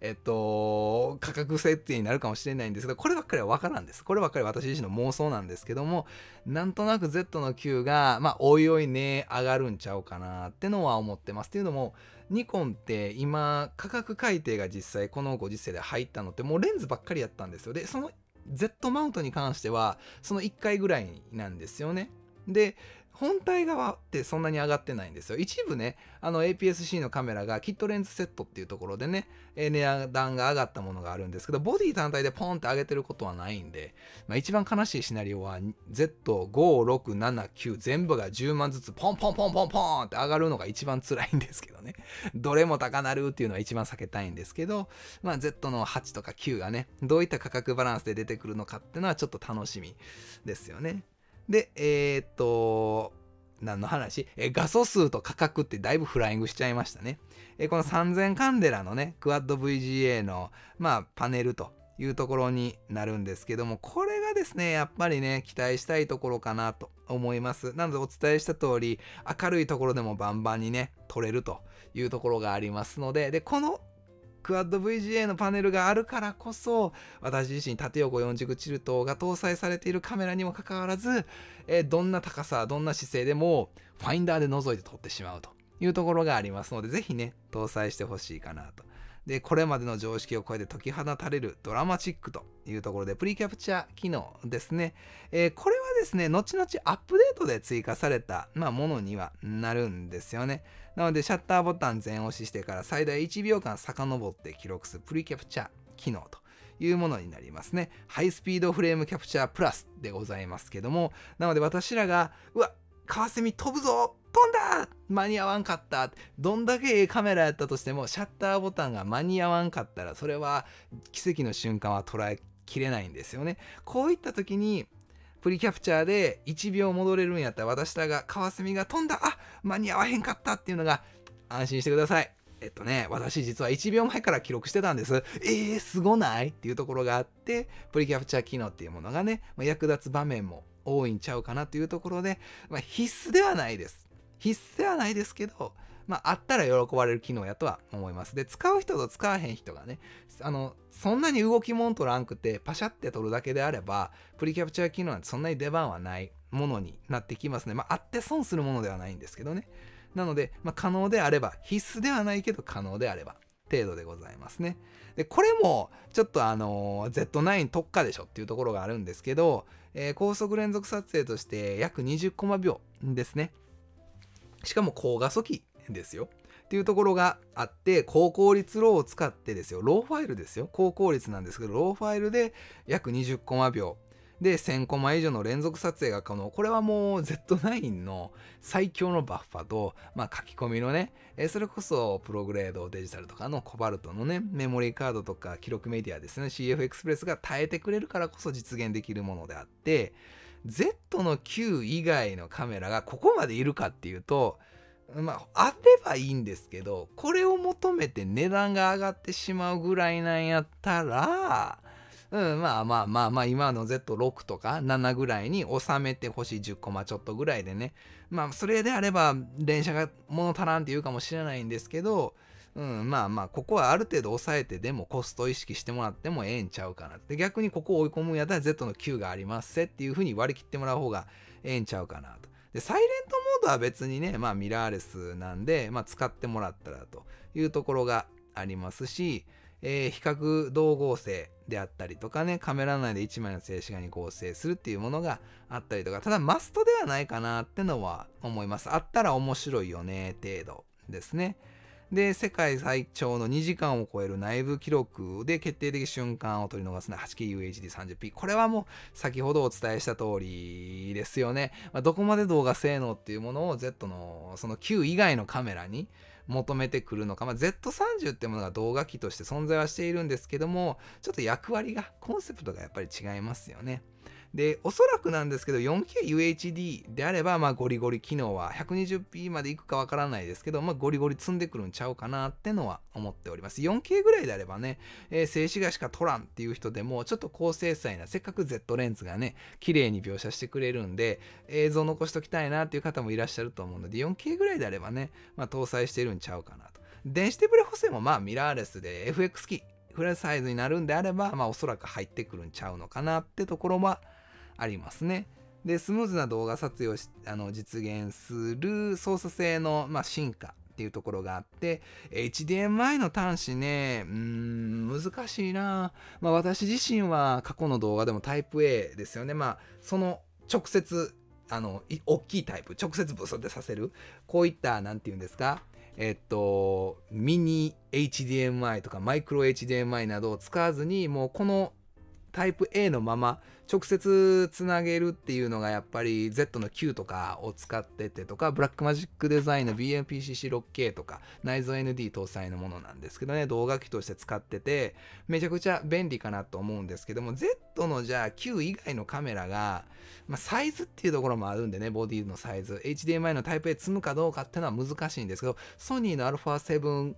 えっと、価格設定になるかもしれないんですが、こればっかりはわからんです。こればっかり私自身の妄想なんですけども、なんとなく Z の Q が、まあ、おいおいね、上がるんちゃうかなってのは思ってます。っていうのも、ニコンって今、価格改定が実際このご時世で入ったのって、もうレンズばっかりやったんですよ。で、その Z マウントに関しては、その1回ぐらいなんですよね。で、本体側ってそんなに上がってないんですよ。一部ね、あの APS-C のカメラがキットレンズセットっていうところでね、値段が上がったものがあるんですけど、ボディ単体でポンって上げてることはないんで、まあ、一番悲しいシナリオは Z5679 全部が10万ずつポンポンポンポンポンって上がるのが一番辛いんですけどね。どれも高なるっていうのは一番避けたいんですけど、まあ、Z の8とか9がね、どういった価格バランスで出てくるのかっていうのはちょっと楽しみですよね。で、えー、っと、何の話え画素数と価格ってだいぶフライングしちゃいましたね。えこの3000カンデラのね、クワッド VGA の、まあ、パネルというところになるんですけども、これがですね、やっぱりね、期待したいところかなと思います。なのでお伝えした通り、明るいところでもバンバンにね、取れるというところがありますので、で、このクアッド VGA のパネルがあるからこそ私自身縦横4軸チルトが搭載されているカメラにもかかわらず、えー、どんな高さどんな姿勢でもファインダーで覗いて撮ってしまうというところがありますのでぜひね搭載してほしいかなとで、これまでの常識を超えて解き放たれるドラマチックというところで、プリキャプチャー機能ですね。えー、これはですね、後々アップデートで追加された、まあ、ものにはなるんですよね。なので、シャッターボタン全押ししてから最大1秒間遡って記録するプリキャプチャー機能というものになりますね。ハイスピードフレームキャプチャープラスでございますけども、なので私らが、うわ、カワセミ飛ぶぞ飛んだ間に合わんかったどんだけええカメラやったとしてもシャッターボタンが間に合わんかったらそれは奇跡の瞬間は捉えきれないんですよねこういった時にプリキャプチャーで1秒戻れるんやったら私らがカワセミが飛んだあ間に合わへんかったっていうのが安心してくださいえっとね、私実は1秒前から記録してたんです。えー、すごないっていうところがあって、プリキャプチャー機能っていうものがね、役立つ場面も多いんちゃうかなというところで、まあ、必須ではないです。必須ではないですけど、まあ、あったら喜ばれる機能やとは思います。で、使う人と使わへん人がね、あの、そんなに動きもんとらんくて、パシャって撮るだけであれば、プリキャプチャー機能なんてそんなに出番はないものになってきますね。まあ、あって損するものではないんですけどね。なので、まあ、可能であれば、必須ではないけど可能であれば、程度でございますね。で、これも、ちょっとあのー、Z9 特化でしょっていうところがあるんですけど、えー、高速連続撮影として約20コマ秒ですね。しかも高画素機ですよ。っていうところがあって高効率ローを使ってですよローファイルですよ高効率なんですけどローファイルで約20コマ秒で、1000コマ以上の連続撮影が可能。これはもう Z9 の最強のバッファと、まあ書き込みのね、えそれこそプログレードデジタルとかのコバルトのね、メモリーカードとか記録メディアですね、CF エクスプレスが耐えてくれるからこそ実現できるものであって、Z の9以外のカメラがここまでいるかっていうと、まあ、あればいいんですけど、これを求めて値段が上がってしまうぐらいなんやったら、うん、まあまあまあまあ、今の Z6 とか7ぐらいに収めてほしい10コマちょっとぐらいでね。まあ、それであれば、連射が物足らんって言うかもしれないんですけど、うん、まあまあ、ここはある程度抑えてでもコスト意識してもらってもええんちゃうかなって。逆にここを追い込むんやったら Z の9がありますせっていう風に割り切ってもらう方がええんちゃうかなと。で、サイレントモードは別にね、まあミラーレスなんで、まあ使ってもらったらというところがありますし、えー、比較同合成であったりとかね、カメラ内で1枚の静止画に合成するっていうものがあったりとか、ただマストではないかなってのは思います。あったら面白いよね、程度ですね。で、世界最長の2時間を超える内部記録で決定的瞬間を取り逃すのは 8KUHD30P。これはもう先ほどお伝えした通りですよね。まあ、どこまで動画性能っていうものを Z のその9以外のカメラに求めてくるのか、まあ、Z30 ってものが動画機として存在はしているんですけどもちょっと役割がコンセプトがやっぱり違いますよね。で、おそらくなんですけど、4K UHD であれば、まあ、ゴリゴリ機能は 120p までいくかわからないですけど、まあ、ゴリゴリ積んでくるんちゃうかなってのは思っております。4K ぐらいであればね、えー、静止画しか撮らんっていう人でも、ちょっと高精細な、せっかく Z レンズがね、綺麗に描写してくれるんで、映像残しときたいなっていう方もいらっしゃると思うので、4K ぐらいであればね、まあ、搭載してるんちゃうかなと。電子手ブレ補正もまあミラーレスで FX 機フルサイズになるんであれば、まあ、おそらく入ってくるんちゃうのかなってところはありますね。で、スムーズな動画撮影をしあの実現する操作性の、まあ、進化っていうところがあって、HDMI の端子ね、うーん、難しいなまあ、私自身は過去の動画でもタイプ A ですよね。まあ、その直接、あの、大きいタイプ、直接ブスってさせる、こういった、なんて言うんですか、えっと、ミニ HDMI とかマイクロ HDMI などを使わずに、もうこのタイプ A のまま直接つなげるっていうのがやっぱり Z の Q とかを使っててとかブラックマジックデザインの BMPCC6K とか内蔵 ND 搭載のものなんですけどね動画機として使っててめちゃくちゃ便利かなと思うんですけども Z のじゃあ Q 以外のカメラが、まあ、サイズっていうところもあるんでねボディのサイズ HDMI のタイプ A 積むかどうかっていうのは難しいんですけどソニーの α7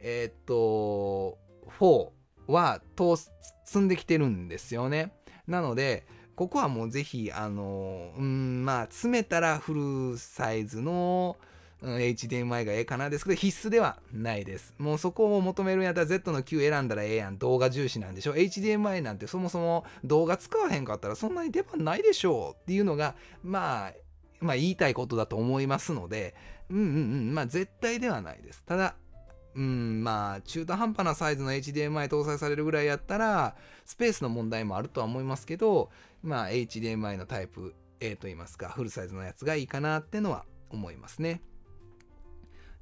えー、っと4はす積んできてるんですよね。なので、ここはもうぜひ、あの、うん、まあ、詰めたらフルサイズの、うん、HDMI がええかなですけど、必須ではないです。もうそこを求めるんやったら Z の Q 選んだらええやん。動画重視なんでしょ。HDMI なんてそもそも動画使わへんかったらそんなに出番ないでしょうっていうのが、まあ、まあ言いたいことだと思いますので、うんうんうん、まあ絶対ではないです。ただ、うん、まあ、中途半端なサイズの HDMI 搭載されるぐらいやったら、スペースの問題もあるとは思いますけど、まあ、HDMI のタイプ A といいますか、フルサイズのやつがいいかなってのは思いますね。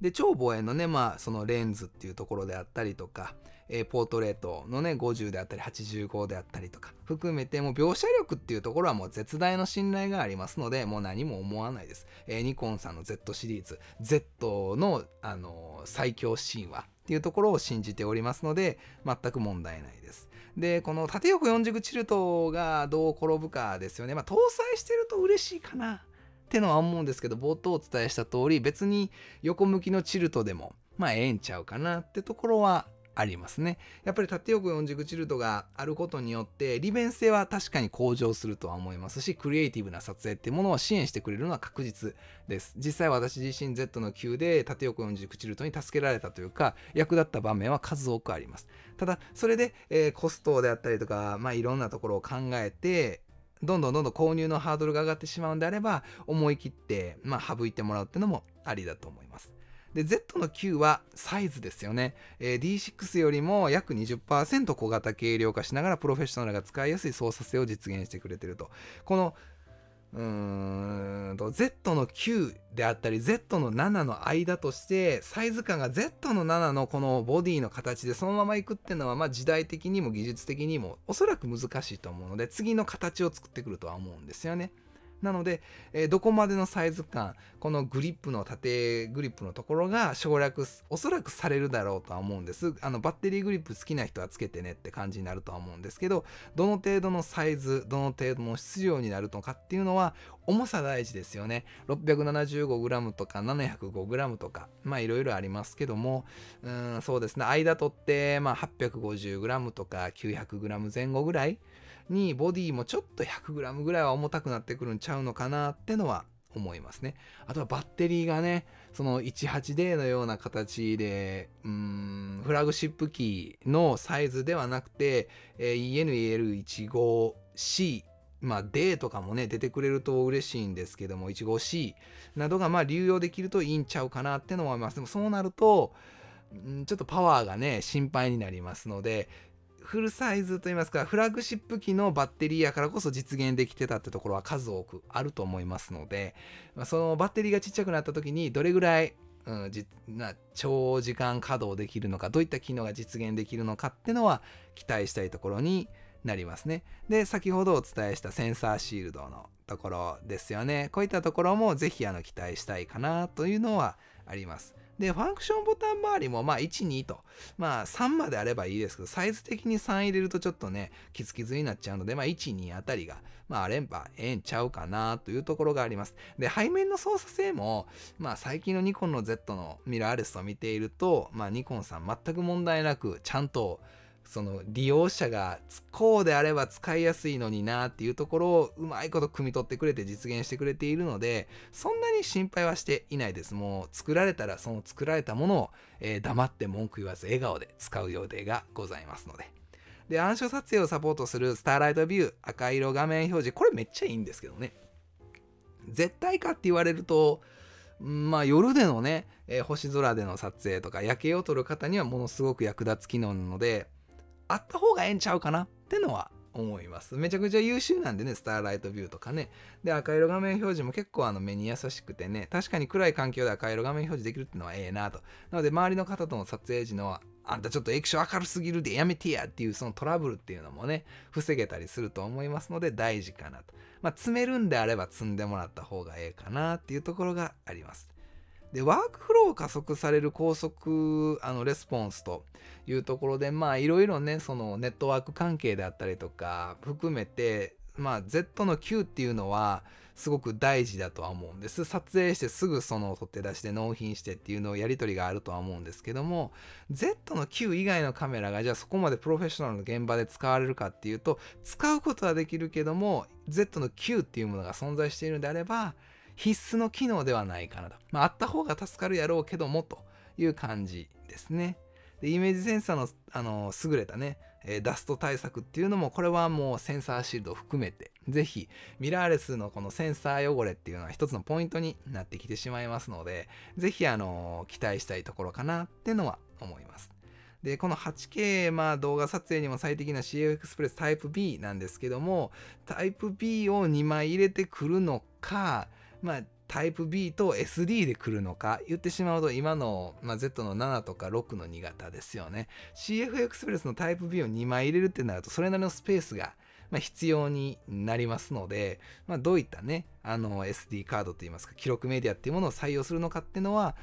で、超望遠のね、まあ、そのレンズっていうところであったりとか、えポートレートのね、50であったり、85であったりとか、含めて、もう描写力っていうところはもう絶大の信頼がありますので、もう何も思わないです。えニコンさんの Z シリーズ、Z の、あのー最強神話っていうところを信じておりますので、全く問題ないです。で、この縦横四軸チルトがどう転ぶかですよね。まあ、搭載してると嬉しいかなってのは思うんですけど、冒頭お伝えした通り、別に横向きのチルトでも、まあ、ええんちゃうかなってところはありますね。やっぱり縦横四軸チルトがあることによって利便性は確かに向上するとは思いますしクリエイティブな撮影っていうものを支援してくれるのは確実です。実際私自身 Z の Q で縦横四軸チルトに助けられたというか役立った場面は数多くあります。ただそれで、えー、コストであったりとか、まあ、いろんなところを考えてどんどんどんどん購入のハードルが上がってしまうんであれば思い切って、まあ、省いてもらうっていうのもありだと思います。で、Z の Q はサイズですよね。えー、D6 よりも約20%小型軽量化しながらプロフェッショナルが使いやすい操作性を実現してくれてると。このうーんと Z の9であったり Z の7の間としてサイズ感が Z の7のこのボディの形でそのままいくっていうのはまあ時代的にも技術的にもおそらく難しいと思うので次の形を作ってくるとは思うんですよね。なので、えー、どこまでのサイズ感、このグリップの縦グリップのところが省略、おそらくされるだろうとは思うんです。あの、バッテリーグリップ好きな人はつけてねって感じになるとは思うんですけど、どの程度のサイズ、どの程度の質量になるのかっていうのは、重さ大事ですよね。675g とか 705g とか、まあいろいろありますけども、うん、そうですね。間取って、まあ 850g とか 900g 前後ぐらいにボディもちょっと 100g ぐらいは重たくなってくるんちゃうのかなってのは思いますね。あとはバッテリーがね、その 18D のような形で、うん、フラグシップ機のサイズではなくて、え ENEL15C、まあ D とかもね、出てくれると嬉しいんですけども、15C などがまあ流用できるといいんちゃうかなってのは思います。でもそうなると、ちょっとパワーがね、心配になりますので、フルサイズといいますかフラグシップ機のバッテリーやからこそ実現できてたってところは数多くあると思いますのでそのバッテリーがちっちゃくなった時にどれぐらい、うん、じな長時間稼働できるのかどういった機能が実現できるのかってのは期待したいところになりますね。で、先ほどお伝えしたセンサーシールドのところですよね。こういったところもぜひあの期待したいかなというのはあります。で、ファンクションボタン周りも、まあ、1、2と、まあ、3まであればいいですけど、サイズ的に3入れるとちょっとね、キツキツになっちゃうので、まあ、1、2あたりが、まあ、あれば、ええんちゃうかなというところがあります。で、背面の操作性も、まあ、最近のニコンの Z のミラーレスを見ていると、まあ、ニコンさん全く問題なく、ちゃんと、その利用者がこうであれば使いやすいのになっていうところをうまいこと汲み取ってくれて実現してくれているのでそんなに心配はしていないですもう作られたらその作られたものを、えー、黙って文句言わず笑顔で使う予定がございますのでで暗証撮影をサポートするスターライトビュー赤色画面表示これめっちゃいいんですけどね絶対かって言われるとまあ夜でのね、えー、星空での撮影とか夜景を撮る方にはものすごく役立つ機能なのであった方がええんちゃうかなってのは思います。めちゃくちゃ優秀なんでね、スターライトビューとかね。で、赤色画面表示も結構あの目に優しくてね、確かに暗い環境で赤色画面表示できるってのはええなと。なので、周りの方との撮影時のあんたちょっと液晶明るすぎるでやめてやっていうそのトラブルっていうのもね、防げたりすると思いますので大事かなと。まあ、詰めるんであれば積んでもらった方がええかなっていうところがあります。でワークフローを加速される高速あのレスポンスというところでまあいろいろねそのネットワーク関係であったりとか含めてまあ Z の Q っていうのはすごく大事だとは思うんです。撮影してすぐその取って出して納品してっていうのをやり取りがあるとは思うんですけども Z の Q 以外のカメラがじゃあそこまでプロフェッショナルの現場で使われるかっていうと使うことはできるけども Z の Q っていうものが存在しているのであれば必須の機能ではないかなと。まあ、あった方が助かるやろうけどもという感じですね。でイメージセンサーのあの優れたね、えダスト対策っていうのも、これはもうセンサーシールドを含めて、ぜひミラーレスのこのセンサー汚れっていうのは一つのポイントになってきてしまいますので、ぜひあの期待したいところかなってのは思います。で、この 8K、まあ動画撮影にも最適な CF Express Type B なんですけども、Type B を2枚入れてくるのか、まあ、タイプ B と SD で来るのか、言ってしまうと今の、まあ、Z の7とか6の2型ですよね。CFX プレスのタイプ B を2枚入れるってなると、それなりのスペースが、まあ、必要になりますので、まあ、どういったね、あの SD カードといいますか、記録メディアっていうものを採用するのかっていうのは、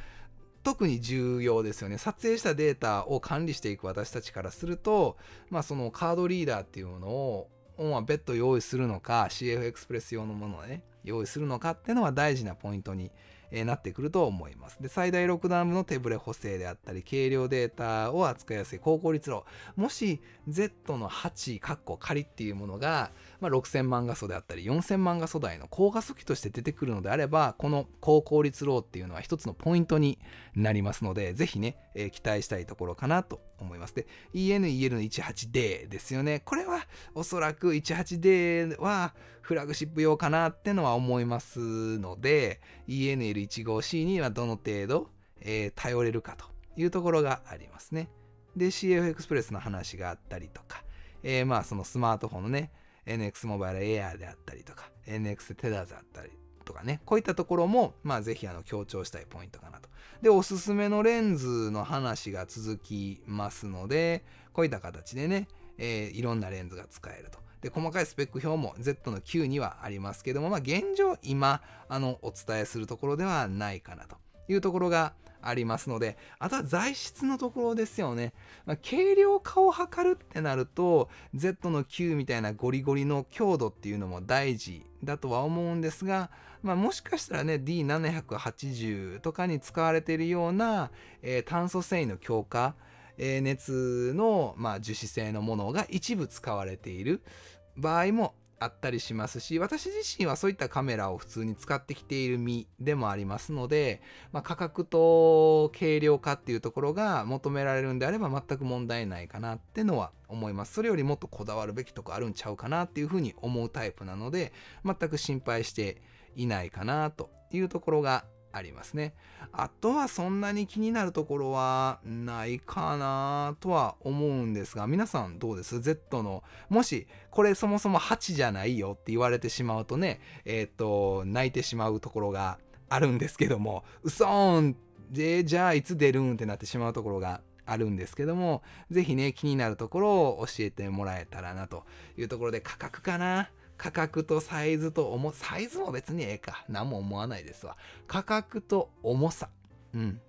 特に重要ですよね。撮影したデータを管理していく私たちからすると、まあ、そのカードリーダーっていうものを、ま別途用意するのか、CF エクスプレス用のものをね、用意するのかっていうのは大事なポイントになってくると思います。で、最大6段の手ブレ補正であったり、軽量データを扱いやすい高効率炉。もし Z の8、カッコ仮っていうものが、まあ、6000万画素であったり4000万画素台の高画素機として出てくるのであればこの高効率ローっていうのは一つのポイントになりますのでぜひね、えー、期待したいところかなと思いますで ENEL の 18D ですよねこれはおそらく 18D はフラグシップ用かなってのは思いますので ENL15C にはどの程度、えー、頼れるかというところがありますねで CF エクスプレスの話があったりとかえー、まあそのスマートフォンのね、NX モバイルエアであったりとか、NX テダーズだったりとかね、こういったところも、まあ、ぜひあの強調したいポイントかなと。で、おすすめのレンズの話が続きますので、こういった形でね、えー、いろんなレンズが使えると。で、細かいスペック表も Z の Q にはありますけども、まあ、現状今、あの、お伝えするところではないかなというところがありますので、あとは材質のところですよね。まあ、軽量化を図るってなると、Z の Q みたいなゴリゴリの強度っていうのも大事だとは思うんですが、まあ、もしかしたらね、D780 とかに使われているような、えー、炭素繊維の強化、え熱の、まあ、樹脂製のものが一部使われている場合もあったりしますし、私自身はそういったカメラを普通に使ってきている身でもありますので、まあ、価格と軽量化っていうところが求められるんであれば全く問題ないかなってのは思います。それよりもっとこだわるべきとこあるんちゃうかなっていうふうに思うタイプなので、全く心配していないかなというところがありますね。あとはそんなに気になるところはないかなとは思うんですが、皆さんどうです ?Z の、もしこれそもそも8じゃないよって言われてしまうとね、えっ、ー、と、泣いてしまうところがあるんですけども、うそーんで、じゃあいつ出るんってなってしまうところがあるんですけども、ぜひね、気になるところを教えてもらえたらなというところで価格かな。価格とサイズと重、サイズも別にええか。何も思わないですわ。価格と重さ。うん。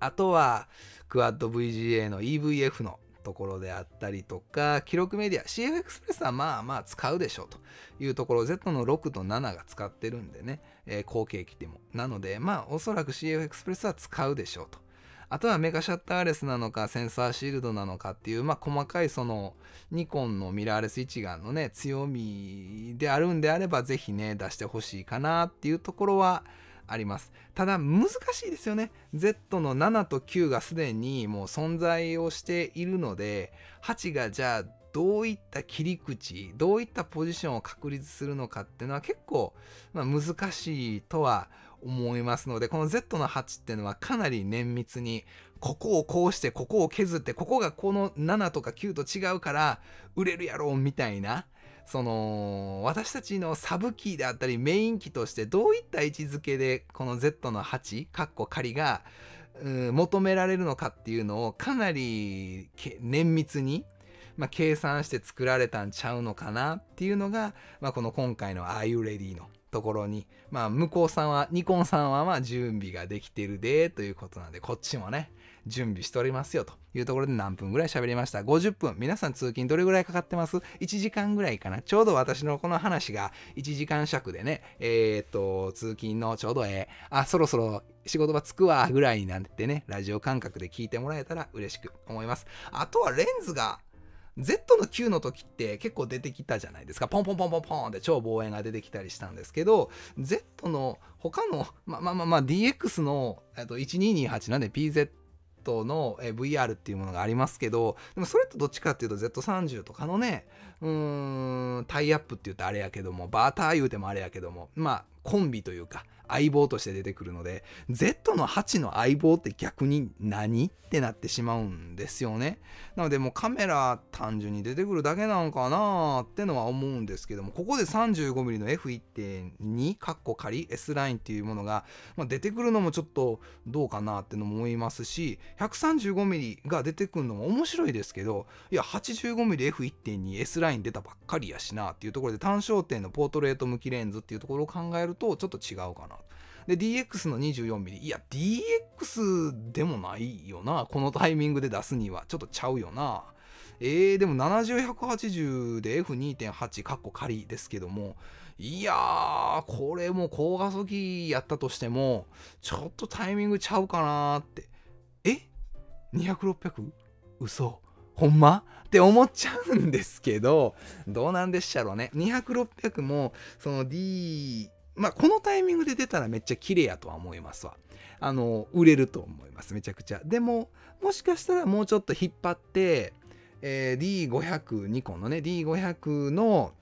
あとは、クワッド VGA の EVF のところであったりとか、記録メディア、CF エクスプレスはまあまあ使うでしょうというところ、Z の6と7が使ってるんでね、えー、後継機でも。なので、まあおそらく CF エクスプレスは使うでしょうとあとはメガシャッターレスなのかセンサーシールドなのかっていう、まあ、細かいそのニコンのミラーレス一眼のね強みであるんであれば是非ね出してほしいかなっていうところはありますただ難しいですよね Z の7と9がすでにもう存在をしているので8がじゃあどういった切り口どういったポジションを確立するのかっていうのは結構、まあ、難しいとは思います思いますので、この Z の8っていうのはかなり綿密に、ここをこうして、ここを削って、ここがこの7とか9と違うから売れるやろ、みたいな。その、私たちのサブキーであったりメインキーとしてどういった位置づけでこの Z の8、カッコ仮が、求められるのかっていうのをかなり綿密に、まあ、計算して作られたんちゃうのかなっていうのが、まあ、この今回の「Are You Ready」のところに、まあ、向こうさんは、ニコンさんは、まあ、準備ができてるで、ということなんで、こっちもね、準備しておりますよ、というところで何分ぐらい喋りました ?50 分。皆さん通勤どれぐらいかかってます ?1 時間ぐらいかな。ちょうど私のこの話が1時間尺でね、えー、っと、通勤のちょうどええ、あ、そろそろ仕事場着くわ、ぐらいになってね、ラジオ感覚で聞いてもらえたら嬉しく思います。あとはレンズが Z の9の時って結構出てきたじゃないですかポンポンポンポンポンって超望遠が出てきたりしたんですけど Z の他のまあまあまあ、まあ、DX のと1228なんで PZ の VR っていうものがありますけどでもそれとどっちかっていうと Z30 とかのねうーん、タイアップって言うとあれやけども、バーター言うてもあれやけども、まあ、コンビというか、相棒として出てくるので、Z の8の相棒って逆に何ってなってしまうんですよね。なのでもうカメラ単純に出てくるだけなのかなってのは思うんですけども、ここで 35mm の F1.2、カッコ仮 S ラインっていうものが、まあ、出てくるのもちょっとどうかなってのも思いますし、135mm が出てくるのも面白いですけど、いや、85mmF1.2S ラインライン出たばっかりやしなっていうところで単焦点のポートレート向きレンズっていうところを考えるとちょっと違うかな。で DX の 24mm いや DX でもないよなこのタイミングで出すにはちょっとちゃうよな。えー、でも70180で F2.8 かっこ仮ですけどもいやーこれも高画素機やったとしてもちょっとタイミングちゃうかなーってえ ?200600? 嘘ほんまって思っちゃうんですけど、どうなんでっしゃろうね。200、600も、その D、まあ、このタイミングで出たらめっちゃ綺麗やとは思いますわ。あの、売れると思います、めちゃくちゃ。でも、もしかしたらもうちょっと引っ張って、えー、D500、ニコンのね、D500 の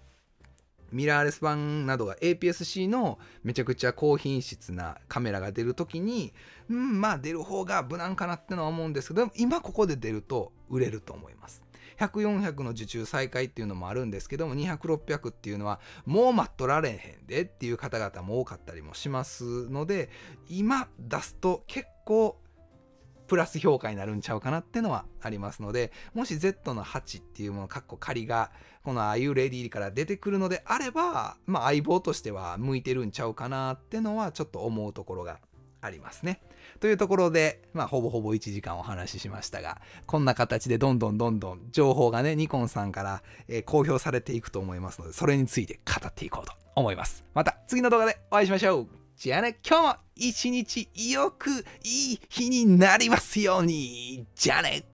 ミラーレス版などが APS-C のめちゃくちゃ高品質なカメラが出るときに、うん、まあ出る方が無難かなってのは思うんですけど、今ここで出ると、売れると思います。100400の受注再開っていうのもあるんですけども200600っていうのはもう待っとられへんでっていう方々も多かったりもしますので今出すと結構プラス評価になるんちゃうかなってのはありますので、もし Z の8っていうもの、かっこ仮が、このああいうレディーから出てくるのであれば、まあ相棒としては向いてるんちゃうかなってのはちょっと思うところがありますね。というところで、まあ、ほぼほぼ1時間お話ししましたが、こんな形でどんどんどんどん情報がね、ニコンさんから、え公表されていくと思いますので、それについて語っていこうと思います。また次の動画でお会いしましょう。じゃあね、今日も一日よくいい日になりますように。じゃあね。